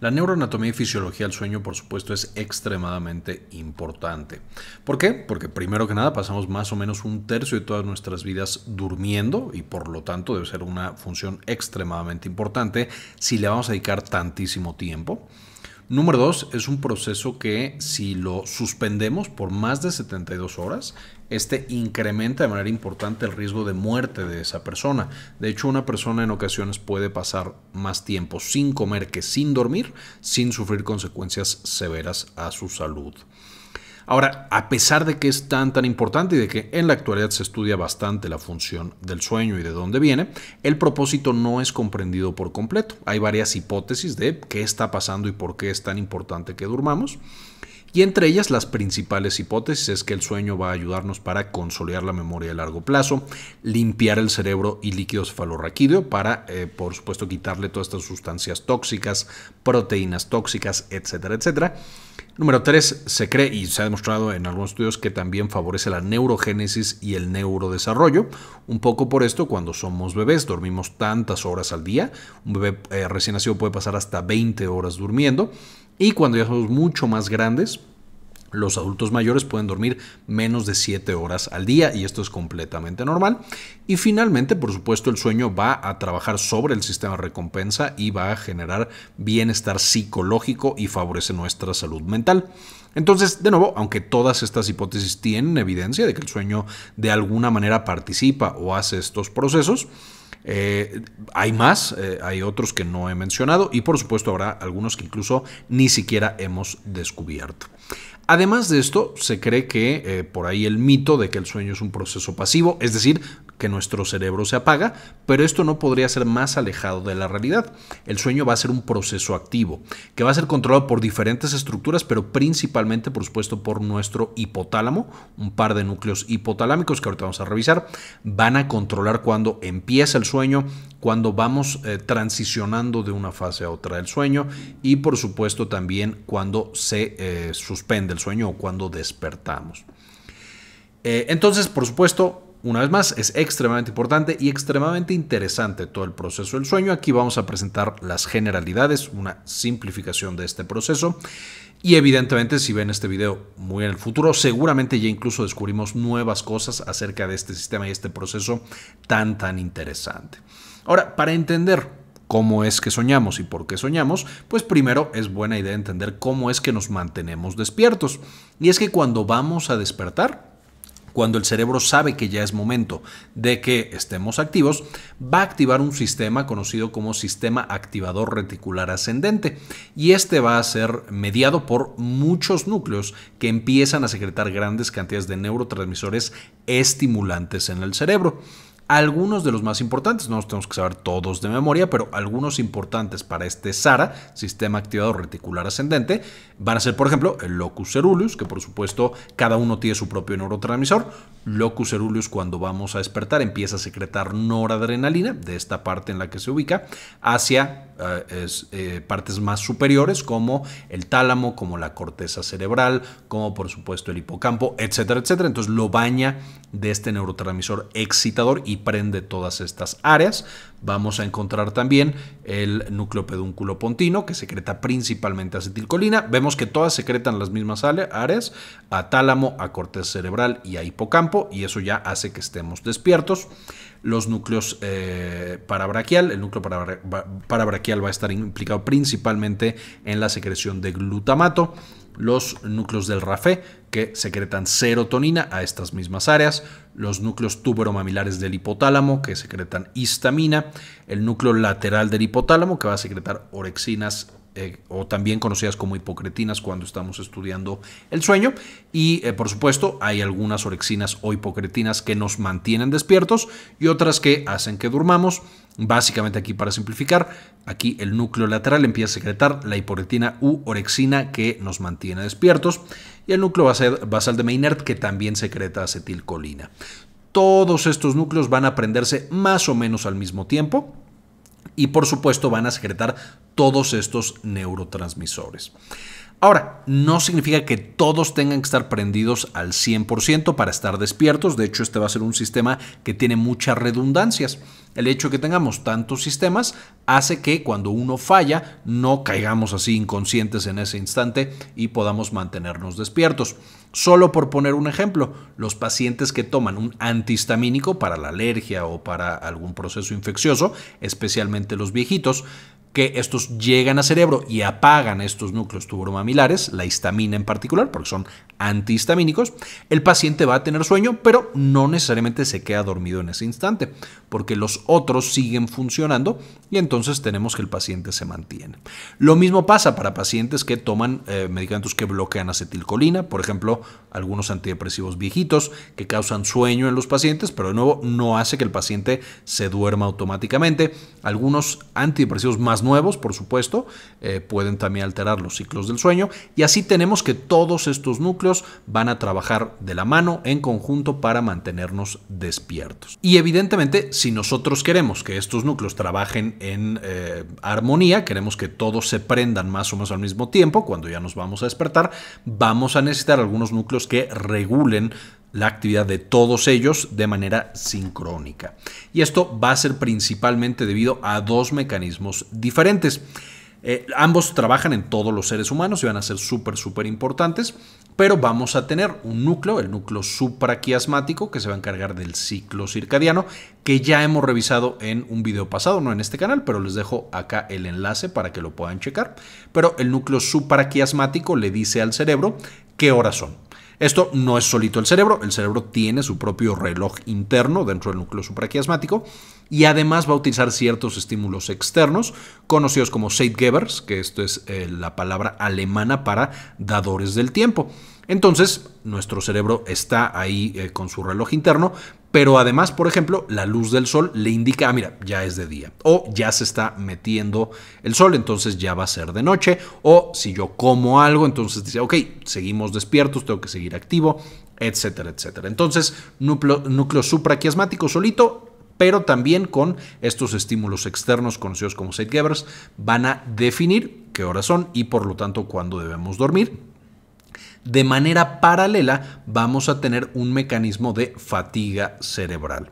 La neuroanatomía y fisiología del sueño, por supuesto, es extremadamente importante. ¿Por qué? Porque primero que nada pasamos más o menos un tercio de todas nuestras vidas durmiendo y por lo tanto debe ser una función extremadamente importante si le vamos a dedicar tantísimo tiempo. Número dos, es un proceso que si lo suspendemos por más de 72 horas, este incrementa de manera importante el riesgo de muerte de esa persona. De hecho, una persona en ocasiones puede pasar más tiempo sin comer que sin dormir, sin sufrir consecuencias severas a su salud. Ahora, a pesar de que es tan tan importante y de que en la actualidad se estudia bastante la función del sueño y de dónde viene, el propósito no es comprendido por completo. Hay varias hipótesis de qué está pasando y por qué es tan importante que durmamos y entre ellas las principales hipótesis es que el sueño va a ayudarnos para consolidar la memoria a largo plazo, limpiar el cerebro y líquido cefalorraquídeo para, eh, por supuesto, quitarle todas estas sustancias tóxicas, proteínas tóxicas, etcétera, etcétera. Número tres, se cree y se ha demostrado en algunos estudios que también favorece la neurogénesis y el neurodesarrollo. Un poco por esto, cuando somos bebés, dormimos tantas horas al día. Un bebé eh, recién nacido puede pasar hasta 20 horas durmiendo. Y cuando ya somos mucho más grandes, los adultos mayores pueden dormir menos de 7 horas al día y esto es completamente normal. Y finalmente, por supuesto, el sueño va a trabajar sobre el sistema de recompensa y va a generar bienestar psicológico y favorece nuestra salud mental. Entonces, de nuevo, aunque todas estas hipótesis tienen evidencia de que el sueño de alguna manera participa o hace estos procesos, eh, hay más, eh, hay otros que no he mencionado y por supuesto habrá algunos que incluso ni siquiera hemos descubierto. Además de esto, se cree que eh, por ahí el mito de que el sueño es un proceso pasivo, es decir, que nuestro cerebro se apaga, pero esto no podría ser más alejado de la realidad. El sueño va a ser un proceso activo, que va a ser controlado por diferentes estructuras, pero principalmente, por supuesto, por nuestro hipotálamo, un par de núcleos hipotalámicos que ahorita vamos a revisar, van a controlar cuando empieza el sueño, cuando vamos eh, transicionando de una fase a otra del sueño y, por supuesto, también cuando se eh, suspende el sueño o cuando despertamos. Eh, entonces, por supuesto, una vez más, es extremadamente importante y extremadamente interesante todo el proceso del sueño. Aquí vamos a presentar las generalidades, una simplificación de este proceso. Y evidentemente, si ven este video muy en el futuro, seguramente ya incluso descubrimos nuevas cosas acerca de este sistema y este proceso tan, tan interesante. Ahora, para entender cómo es que soñamos y por qué soñamos, pues primero es buena idea entender cómo es que nos mantenemos despiertos. Y es que cuando vamos a despertar, cuando el cerebro sabe que ya es momento de que estemos activos, va a activar un sistema conocido como sistema activador reticular ascendente y este va a ser mediado por muchos núcleos que empiezan a secretar grandes cantidades de neurotransmisores estimulantes en el cerebro algunos de los más importantes, no los tenemos que saber todos de memoria, pero algunos importantes para este SARA, sistema activador reticular ascendente, van a ser, por ejemplo, el locus ceruleus, que por supuesto cada uno tiene su propio neurotransmisor. Locus ceruleus cuando vamos a despertar empieza a secretar noradrenalina, de esta parte en la que se ubica, hacia eh, es, eh, partes más superiores como el tálamo, como la corteza cerebral, como por supuesto el hipocampo, etcétera, etcétera. Entonces lo baña de este neurotransmisor excitador y prende todas estas áreas. Vamos a encontrar también el núcleo pedúnculo pontino que secreta principalmente acetilcolina. Vemos que todas secretan las mismas áreas, a tálamo, a corteza cerebral y a hipocampo y eso ya hace que estemos despiertos los núcleos eh, parabraquial. El núcleo parabraquial va a estar implicado principalmente en la secreción de glutamato los núcleos del RAFE que secretan serotonina a estas mismas áreas, los núcleos tuberomamilares del hipotálamo que secretan histamina, el núcleo lateral del hipotálamo que va a secretar orexinas eh, o también conocidas como hipocretinas cuando estamos estudiando el sueño. Y eh, por supuesto hay algunas orexinas o hipocretinas que nos mantienen despiertos y otras que hacen que durmamos. Básicamente aquí para simplificar, aquí el núcleo lateral empieza a secretar la hipocretina u orexina que nos mantiene despiertos y el núcleo basal de Maynard que también secreta acetilcolina. Todos estos núcleos van a prenderse más o menos al mismo tiempo y por supuesto van a secretar todos estos neurotransmisores. Ahora, no significa que todos tengan que estar prendidos al 100% para estar despiertos, de hecho este va a ser un sistema que tiene muchas redundancias. El hecho de que tengamos tantos sistemas hace que cuando uno falla no caigamos así inconscientes en ese instante y podamos mantenernos despiertos. Solo por poner un ejemplo, los pacientes que toman un antihistamínico para la alergia o para algún proceso infeccioso, especialmente los viejitos, que estos llegan a cerebro y apagan estos núcleos tuberomamilares, la histamina en particular, porque son antihistamínicos, el paciente va a tener sueño, pero no necesariamente se queda dormido en ese instante, porque los otros siguen funcionando y entonces tenemos que el paciente se mantiene. Lo mismo pasa para pacientes que toman eh, medicamentos que bloquean acetilcolina, por ejemplo, algunos antidepresivos viejitos que causan sueño en los pacientes, pero de nuevo no hace que el paciente se duerma automáticamente. Algunos antidepresivos más nuevos, por supuesto, eh, pueden también alterar los ciclos del sueño y así tenemos que todos estos núcleos van a trabajar de la mano en conjunto para mantenernos despiertos. Y evidentemente, si nosotros queremos que estos núcleos trabajen en eh, armonía, queremos que todos se prendan más o menos al mismo tiempo, cuando ya nos vamos a despertar, vamos a necesitar algunos núcleos que regulen la actividad de todos ellos de manera sincrónica. Y esto va a ser principalmente debido a dos mecanismos diferentes. Eh, ambos trabajan en todos los seres humanos y van a ser súper, súper importantes, pero vamos a tener un núcleo, el núcleo supraquiasmático, que se va a encargar del ciclo circadiano, que ya hemos revisado en un video pasado, no en este canal, pero les dejo acá el enlace para que lo puedan checar. Pero el núcleo supraquiasmático le dice al cerebro qué horas son esto no es solito el cerebro, el cerebro tiene su propio reloj interno dentro del núcleo supraquiasmático y además va a utilizar ciertos estímulos externos, conocidos como Zeitgebers, que esto es eh, la palabra alemana para dadores del tiempo. Entonces, nuestro cerebro está ahí eh, con su reloj interno, pero además, por ejemplo, la luz del sol le indica, ah, mira, ya es de día, o ya se está metiendo el sol, entonces ya va a ser de noche, o si yo como algo, entonces dice, ok, seguimos despiertos, tengo que seguir activo, etcétera, etcétera. Entonces, núcleo, supraquiasmático solito, pero también con estos estímulos externos conocidos como Zeitgebers, van a definir qué horas son y por lo tanto cuándo debemos dormir de manera paralela vamos a tener un mecanismo de fatiga cerebral.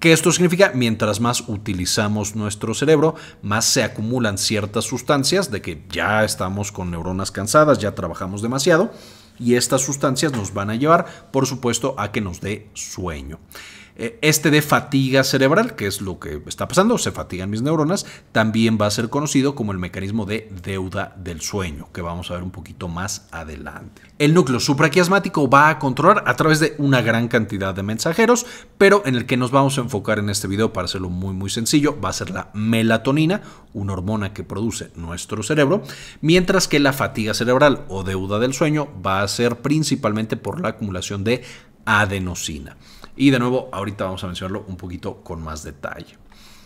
¿Qué esto significa? Mientras más utilizamos nuestro cerebro, más se acumulan ciertas sustancias de que ya estamos con neuronas cansadas, ya trabajamos demasiado y estas sustancias nos van a llevar, por supuesto, a que nos dé sueño. Eh, este de fatiga cerebral, que es lo que está pasando, se fatigan mis neuronas, también va a ser conocido como el mecanismo de deuda del sueño, que vamos a ver un poquito más adelante. El núcleo supraquiasmático va a controlar a través de una gran cantidad de mensajeros, pero en el que nos vamos a enfocar en este video para hacerlo muy muy sencillo, va a ser la melatonina, una hormona que produce nuestro cerebro, mientras que la fatiga cerebral o deuda del sueño va a ser principalmente por la acumulación de adenosina. Y de nuevo, ahorita vamos a mencionarlo un poquito con más detalle.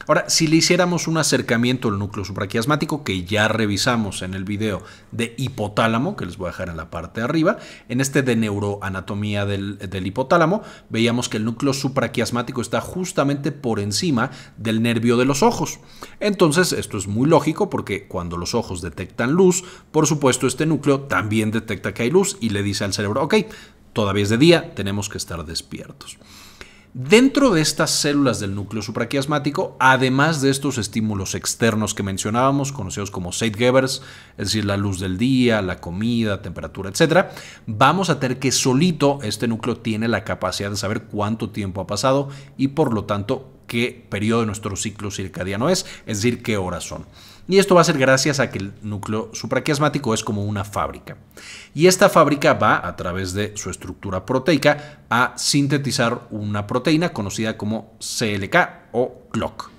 Ahora, si le hiciéramos un acercamiento al núcleo supraquiasmático, que ya revisamos en el video de hipotálamo, que les voy a dejar en la parte de arriba, en este de neuroanatomía del, hipotálamo, veíamos que el núcleo supraquiasmático está justamente por encima del nervio de los ojos. Entonces, esto es muy lógico porque cuando los ojos detectan luz, por supuesto, este núcleo también detecta que hay luz y le dice al cerebro, ok, todavía es de día, tenemos que estar despiertos. Dentro de estas células del núcleo supraquiasmático, además de estos estímulos externos que mencionábamos, conocidos como Zeitgebers, es decir, la luz del día, la comida, temperatura, etcétera, vamos a tener que solito este núcleo tiene la capacidad de saber cuánto tiempo ha pasado y por lo tanto qué periodo de nuestro ciclo circadiano es, es decir, qué horas son. Y esto va a ser gracias a que el núcleo supraquiasmático es como una fábrica. Y esta fábrica va, a través de su estructura proteica, a sintetizar una proteína conocida como CLK o CLOCK.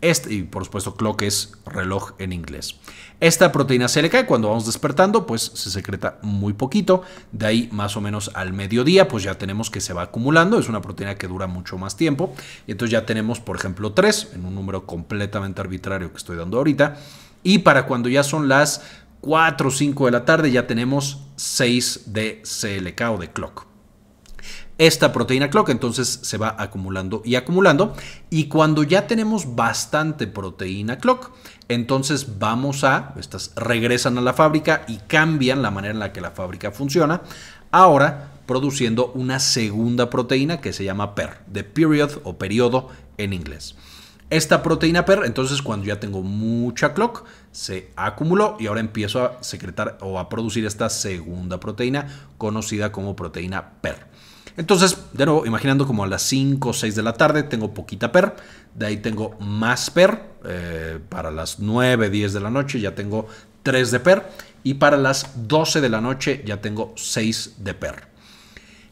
Este, y por supuesto, clock es reloj en inglés. Esta proteína CLK, cuando vamos despertando, pues se secreta muy poquito. De ahí más o menos al mediodía, pues ya tenemos que se va acumulando. Es una proteína que dura mucho más tiempo. Entonces ya tenemos, por ejemplo, 3, en un número completamente arbitrario que estoy dando ahorita. Y para cuando ya son las 4 o 5 de la tarde, ya tenemos 6 de CLK o de clock esta proteína clock. Entonces se va acumulando y acumulando. Y cuando ya tenemos bastante proteína clock, entonces vamos a, estas regresan a la fábrica y cambian la manera en la que la fábrica funciona. Ahora produciendo una segunda proteína que se llama PER, de period o periodo en inglés. Esta proteína PER, entonces cuando ya tengo mucha clock, se acumuló y ahora empiezo a secretar o a producir esta segunda proteína conocida como proteína PER. Entonces, de nuevo, imaginando como a las 5 o 6 de la tarde, tengo poquita PER, de ahí tengo más PER, eh, para las 9, 10 de la noche ya tengo 3 de PER y para las 12 de la noche ya tengo 6 de PER.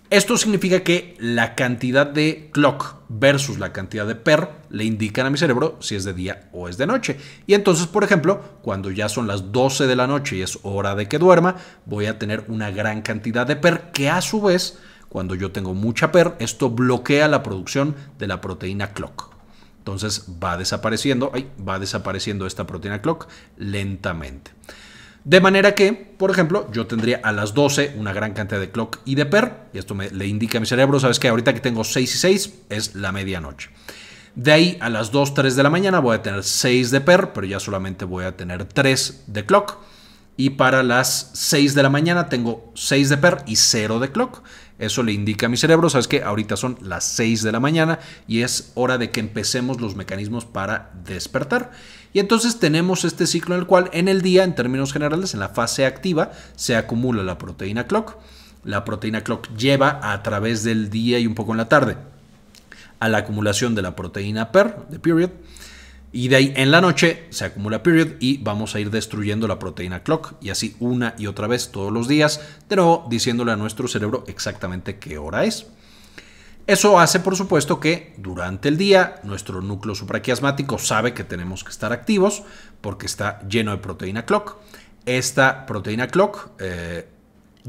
Esto significa que la cantidad de clock versus la cantidad de per le indican a mi cerebro si es de día o es de noche. Y entonces, por ejemplo, cuando ya son las 12 de la noche y es hora de que duerma, voy a tener una gran cantidad de per que a su vez cuando yo tengo mucha PER, esto bloquea la producción de la proteína clock. Entonces va desapareciendo, va desapareciendo esta proteína clock lentamente. De manera que, por ejemplo, yo tendría a las 12 una gran cantidad de clock y de per, y esto me, le indica a mi cerebro, sabes que ahorita que tengo 6 y 6 es la medianoche. De ahí a las 2, 3 de la mañana voy a tener 6 de per, pero ya solamente voy a tener 3 de clock. Y para las 6 de la mañana tengo 6 de per y 0 de clock. Eso le indica a mi cerebro, sabes que ahorita son las 6 de la mañana y es hora de que empecemos los mecanismos para despertar. Y entonces tenemos este ciclo en el cual en el día, en términos generales, en la fase activa se acumula la proteína clock. La proteína clock lleva a través del día y un poco en la tarde a la acumulación de la proteína per, de period, y de ahí en la noche se acumula period y vamos a ir destruyendo la proteína clock y así una y otra vez todos los días, de nuevo diciéndole a nuestro cerebro exactamente qué hora es. Eso hace, por supuesto, que durante el día nuestro núcleo supraquiasmático sabe que tenemos que estar activos porque está lleno de proteína clock. Esta proteína clock eh,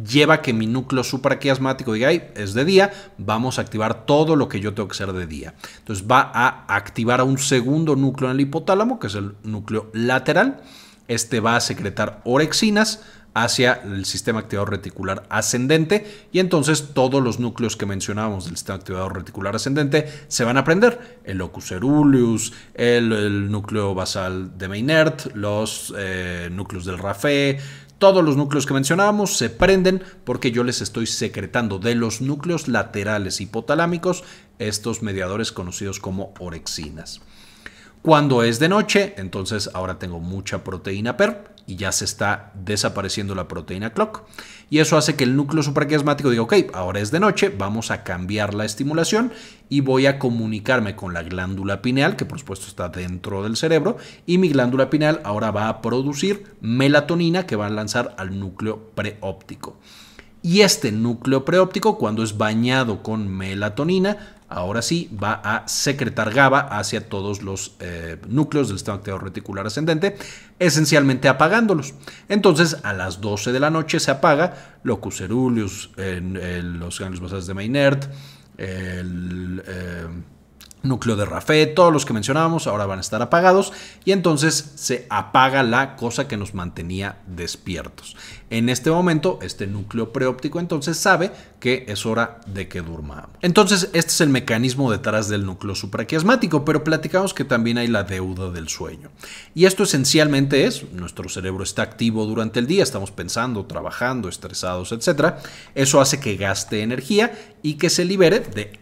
lleva que mi núcleo supraquiasmático diga, es de día, vamos a activar todo lo que yo tengo que ser de día. Entonces va a activar a un segundo núcleo en el hipotálamo, que es el núcleo lateral. Este va a secretar orexinas hacia el sistema activador reticular ascendente y entonces todos los núcleos que mencionábamos del sistema activador reticular ascendente se van a prender. El locus ceruleus, el, núcleo basal de Meynert, los eh, núcleos del RAFE, todos los núcleos que mencionábamos se prenden porque yo les estoy secretando de los núcleos laterales hipotalámicos estos mediadores conocidos como orexinas. Cuando es de noche, entonces ahora tengo mucha proteína PER y ya se está desapareciendo la proteína clock. Y eso hace que el núcleo supraquiasmático diga, ok, ahora es de noche, vamos a cambiar la estimulación y voy a comunicarme con la glándula pineal, que por supuesto está dentro del cerebro, y mi glándula pineal ahora va a producir melatonina que va a lanzar al núcleo preóptico. Y este núcleo preóptico, cuando es bañado con melatonina, ahora sí va a secretar GABA hacia todos los eh, núcleos del sistema reticular ascendente, esencialmente apagándolos. Entonces, a las 12 de la noche se apaga locus ceruleus, en, los ganglios basales de Maynard, el. Eh, núcleo de Rafé, todos los que mencionábamos ahora van a estar apagados y entonces se apaga la cosa que nos mantenía despiertos. En este momento, este núcleo preóptico entonces sabe que es hora de que durmamos. Entonces, este es el mecanismo detrás del núcleo supraquiasmático, pero platicamos que también hay la deuda del sueño. Y esto esencialmente es, nuestro cerebro está activo durante el día, estamos pensando, trabajando, estresados, etc. Eso hace que gaste energía y que se libere de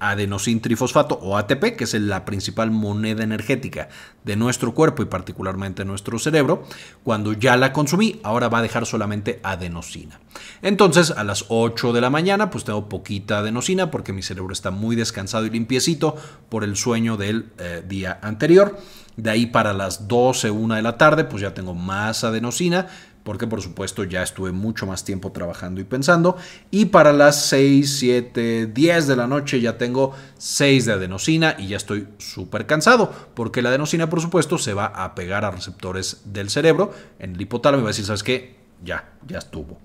trifosfato o ATP, que es la principal moneda energética de nuestro cuerpo y particularmente nuestro cerebro, cuando ya la consumí, ahora va a dejar solamente adenosina. Entonces, a las 8 de la mañana, pues tengo poquita adenosina porque mi cerebro está muy descansado y limpiecito por el sueño del eh, día anterior. De ahí para las 12, 1 de la tarde, pues ya tengo más adenosina, porque por supuesto ya estuve mucho más tiempo trabajando y pensando. Y para las 6, 7, 10 de la noche ya tengo 6 de adenosina y ya estoy súper cansado, porque la adenosina por supuesto se va a pegar a receptores del cerebro. En el hipotálamo y va a decir, ¿sabes qué? Ya, ya estuvo.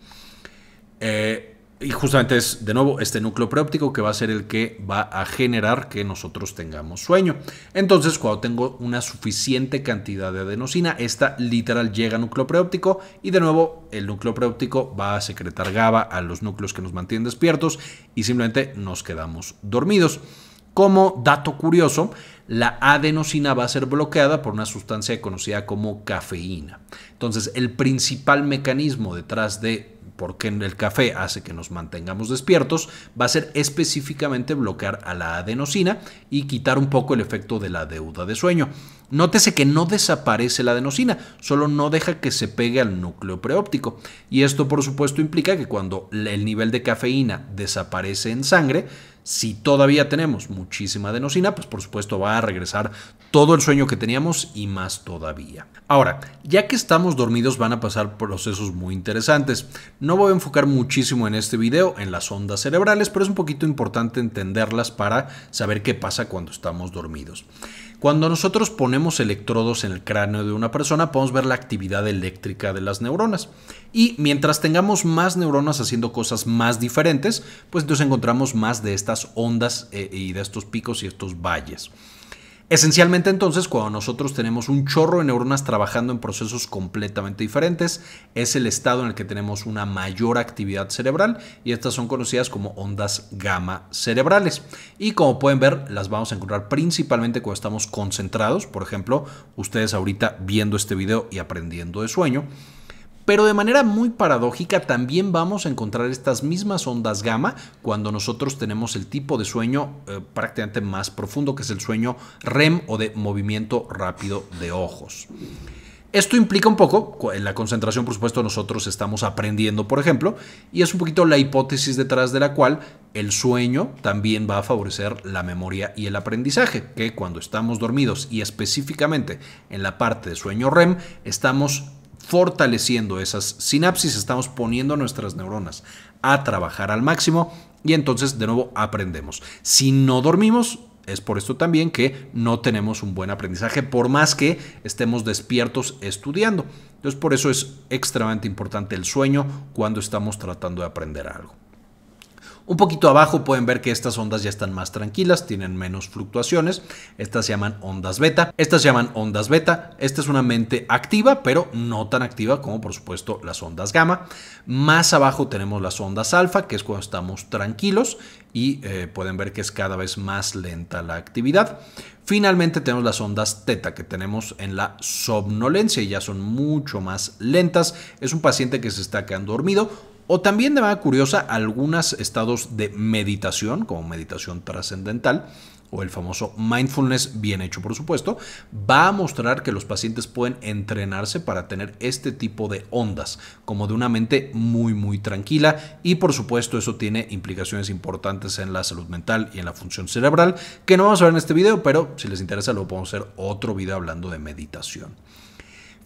Eh, y justamente es, de nuevo, este núcleo preóptico que va a ser el que va a generar que nosotros tengamos sueño. Entonces, cuando tengo una suficiente cantidad de adenosina, esta literal llega al núcleo preóptico y de nuevo el núcleo preóptico va a secretar GABA a los núcleos que nos mantienen despiertos y simplemente nos quedamos dormidos. Como dato curioso, la adenosina va a ser bloqueada por una sustancia conocida como cafeína. Entonces, el principal mecanismo detrás de por qué el café hace que nos mantengamos despiertos va a ser específicamente bloquear a la adenosina y quitar un poco el efecto de la deuda de sueño. Nótese que no desaparece la adenosina, solo no deja que se pegue al núcleo preóptico. Y esto, por supuesto, implica que cuando el nivel de cafeína desaparece en sangre, si todavía tenemos muchísima adenosina, pues por supuesto va a regresar todo el sueño que teníamos y más todavía. Ahora, ya que estamos dormidos van a pasar procesos muy interesantes. No voy a enfocar muchísimo en este video en las ondas cerebrales, pero es un poquito importante entenderlas para saber qué pasa cuando estamos dormidos. Cuando nosotros ponemos electrodos en el cráneo de una persona, podemos ver la actividad eléctrica de las neuronas. Y mientras tengamos más neuronas haciendo cosas más diferentes, pues entonces encontramos más de estas ondas eh, y de estos picos y estos valles. Esencialmente entonces, cuando nosotros tenemos un chorro de neuronas trabajando en procesos completamente diferentes, es el estado en el que tenemos una mayor actividad cerebral y estas son conocidas como ondas gamma cerebrales. Y como pueden ver, las vamos a encontrar principalmente cuando estamos concentrados, por ejemplo, ustedes ahorita viendo este video y aprendiendo de sueño. Pero de manera muy paradójica también vamos a encontrar estas mismas ondas gamma cuando nosotros tenemos el tipo de sueño eh, prácticamente más profundo, que es el sueño REM o de movimiento rápido de ojos. Esto implica un poco, en la concentración por supuesto nosotros estamos aprendiendo, por ejemplo, y es un poquito la hipótesis detrás de la cual el sueño también va a favorecer la memoria y el aprendizaje, que cuando estamos dormidos y específicamente en la parte de sueño REM, estamos fortaleciendo esas sinapsis, estamos poniendo nuestras neuronas a trabajar al máximo y entonces de nuevo aprendemos. Si no dormimos, es por esto también que no tenemos un buen aprendizaje, por más que estemos despiertos estudiando. Entonces por eso es extremadamente importante el sueño cuando estamos tratando de aprender algo. Un poquito abajo pueden ver que estas ondas ya están más tranquilas, tienen menos fluctuaciones. Estas se llaman ondas beta. Estas se llaman ondas beta. Esta es una mente activa, pero no tan activa como por supuesto las ondas gamma. Más abajo tenemos las ondas alfa, que es cuando estamos tranquilos y eh, pueden ver que es cada vez más lenta la actividad. Finalmente tenemos las ondas teta que tenemos en la somnolencia y ya son mucho más lentas. Es un paciente que se está quedando dormido o también de manera curiosa, algunos estados de meditación, como meditación trascendental, o el famoso mindfulness, bien hecho por supuesto, va a mostrar que los pacientes pueden entrenarse para tener este tipo de ondas, como de una mente muy muy tranquila y por supuesto eso tiene implicaciones importantes en la salud mental y en la función cerebral, que no vamos a ver en este video, pero si les interesa lo podemos hacer otro video hablando de meditación.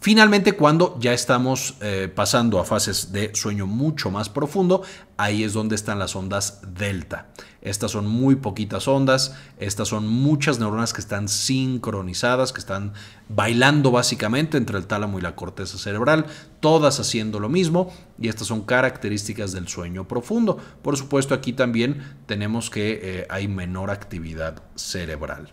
Finalmente, cuando ya estamos eh, pasando a fases de sueño mucho más profundo, ahí es donde están las ondas delta. Estas son muy poquitas ondas, estas son muchas neuronas que están sincronizadas, que están bailando básicamente entre el tálamo y la corteza cerebral, todas haciendo lo mismo y estas son características del sueño profundo. Por supuesto, aquí también tenemos que eh, hay menor actividad cerebral.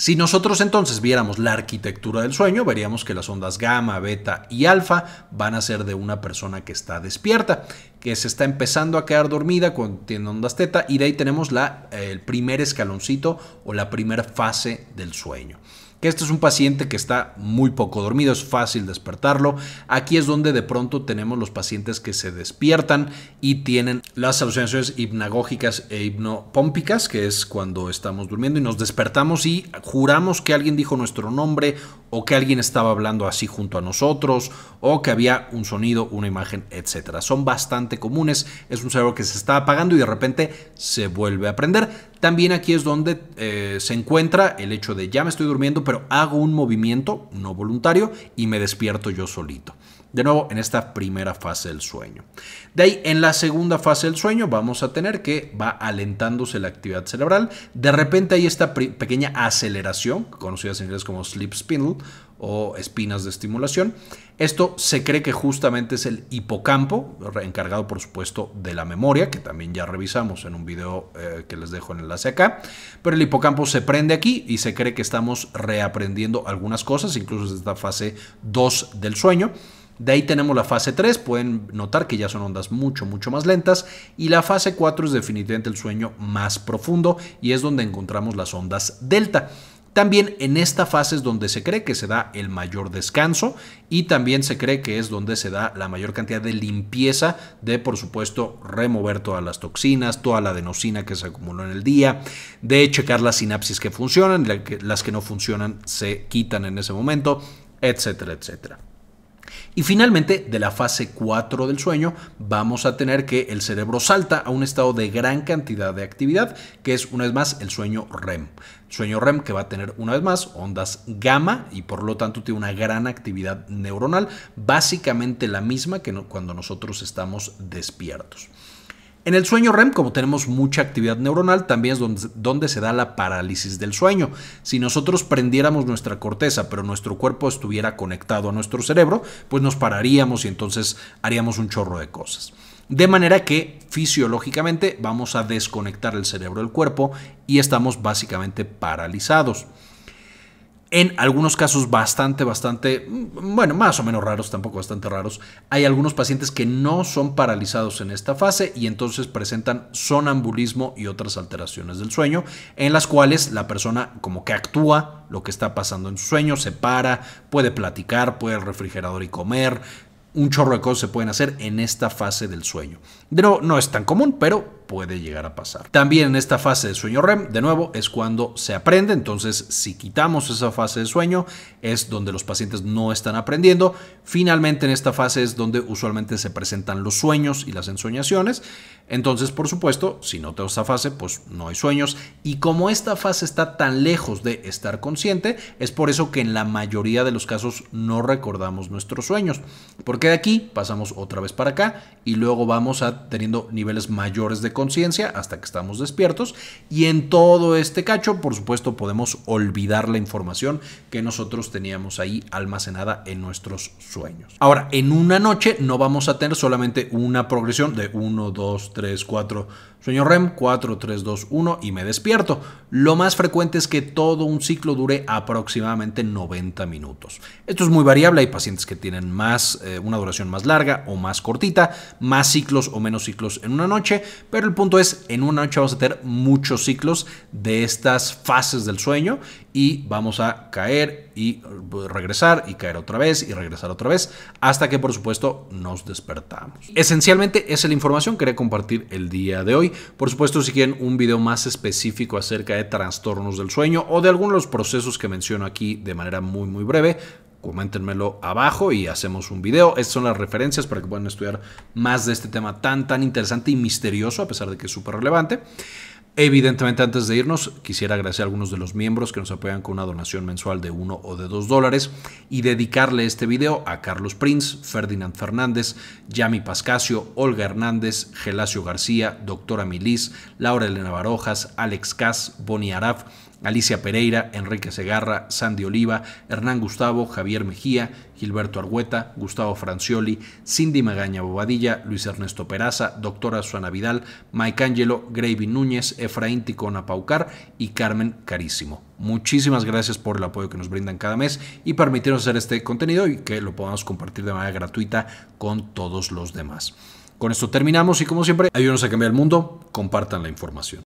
Si nosotros entonces viéramos la arquitectura del sueño, veríamos que las ondas gamma, beta y alfa van a ser de una persona que está despierta, que se está empezando a quedar dormida cuando tiene ondas teta y de ahí tenemos la, el primer escaloncito o la primera fase del sueño que este es un paciente que está muy poco dormido, es fácil despertarlo. Aquí es donde de pronto tenemos los pacientes que se despiertan y tienen las alucinaciones hipnagógicas e hipnopómpicas, que es cuando estamos durmiendo y nos despertamos y juramos que alguien dijo nuestro nombre o que alguien estaba hablando así junto a nosotros o que había un sonido, una imagen, etcétera. Son bastante comunes, es un cerebro que se está apagando y de repente se vuelve a prender también aquí es donde eh, se encuentra el hecho de ya me estoy durmiendo, pero hago un movimiento no voluntario y me despierto yo solito. De nuevo, en esta primera fase del sueño. De ahí, en la segunda fase del sueño, vamos a tener que va alentándose la actividad cerebral. De repente hay esta pequeña aceleración, conocida en inglés como sleep spindle o espinas de estimulación. Esto se cree que justamente es el hipocampo, encargado por supuesto de la memoria, que también ya revisamos en un video eh, que les dejo en enlace acá. Pero el hipocampo se prende aquí y se cree que estamos reaprendiendo algunas cosas, incluso desde esta fase 2 del sueño. De ahí tenemos la fase 3, pueden notar que ya son ondas mucho, mucho más lentas y la fase 4 es definitivamente el sueño más profundo y es donde encontramos las ondas delta. También en esta fase es donde se cree que se da el mayor descanso y también se cree que es donde se da la mayor cantidad de limpieza de, por supuesto, remover todas las toxinas, toda la adenosina que se acumuló en el día, de checar las sinapsis que funcionan, las que no funcionan se quitan en ese momento, etcétera, etcétera. Y finalmente, de la fase 4 del sueño, vamos a tener que el cerebro salta a un estado de gran cantidad de actividad, que es una vez más el sueño REM. Sueño REM que va a tener una vez más ondas gamma y por lo tanto tiene una gran actividad neuronal, básicamente la misma que cuando nosotros estamos despiertos. En el sueño REM, como tenemos mucha actividad neuronal, también es donde, se da la parálisis del sueño. Si nosotros prendiéramos nuestra corteza, pero nuestro cuerpo estuviera conectado a nuestro cerebro, pues nos pararíamos y entonces haríamos un chorro de cosas. De manera que fisiológicamente vamos a desconectar el cerebro del cuerpo y estamos básicamente paralizados en algunos casos bastante, bastante, mm, bueno, más o menos raros, tampoco bastante raros, hay algunos pacientes que no son paralizados en esta fase y entonces presentan sonambulismo y otras alteraciones del sueño, en las cuales la persona como que actúa lo que está pasando en su sueño, se para, puede platicar, puede al refrigerador y comer, un chorro de cosas se pueden hacer en esta fase del sueño nuevo, no es tan común, pero puede llegar a pasar. También en esta fase de sueño REM, de nuevo, es cuando se aprende, entonces si quitamos esa fase de sueño, es donde los pacientes no están aprendiendo. Finalmente en esta fase es donde usualmente se presentan los sueños y las ensoñaciones. Entonces, por supuesto, si no tengo esta fase, pues no hay sueños. Y como esta fase está tan lejos de estar consciente, es por eso que en la mayoría de los casos no recordamos nuestros sueños. Porque de aquí pasamos otra vez para acá y luego vamos a teniendo niveles mayores de conciencia hasta que estamos despiertos y en todo este cacho, por supuesto, podemos olvidar la información que nosotros teníamos ahí almacenada en nuestros sueños. Ahora, en una noche no vamos a tener solamente una progresión de 1, 2, 3, 4, sueño REM, 4, 3, 2, 1 y me despierto. Lo más frecuente es que todo un ciclo dure aproximadamente 90 minutos. Esto es muy variable, hay pacientes que tienen más, eh, una duración más larga o más cortita, más ciclos o menos menos ciclos en una noche, pero el punto es, en una noche vamos a tener muchos ciclos de estas fases del sueño y vamos a caer y regresar y caer otra vez y regresar otra vez hasta que por supuesto nos despertamos. Esencialmente esa es la información que quería compartir el día de hoy. Por supuesto si quieren un video más específico acerca de trastornos del sueño o de algunos de los procesos que menciono aquí de manera muy muy breve, coméntenmelo abajo y hacemos un video. Estas son las referencias para que puedan estudiar más de este tema tan, tan interesante y misterioso, a pesar de que es súper relevante. Evidentemente, antes de irnos, quisiera agradecer a algunos de los miembros que nos apoyan con una donación mensual de 1 o de 2 dólares y dedicarle este video a Carlos Prince, Ferdinand Fernández, Yami Pascasio, Olga Hernández, Gelacio García, Doctora Milis, Laura Elena Barojas, Alex Cas, Bonnie Araf, Alicia Pereira, Enrique Segarra, Sandy Oliva, Hernán Gustavo, Javier Mejía, Gilberto Argüeta, Gustavo Francioli, Cindy Magaña Bobadilla, Luis Ernesto Peraza, Doctora Suana Vidal, Mike Angelo, Gravy Núñez, Efraín Ticona Paucar y Carmen Carísimo. Muchísimas gracias por el apoyo que nos brindan cada mes y permitirnos hacer este contenido y que lo podamos compartir de manera gratuita con todos los demás. Con esto terminamos y como siempre, ayúdenos a cambiar el mundo, compartan la información.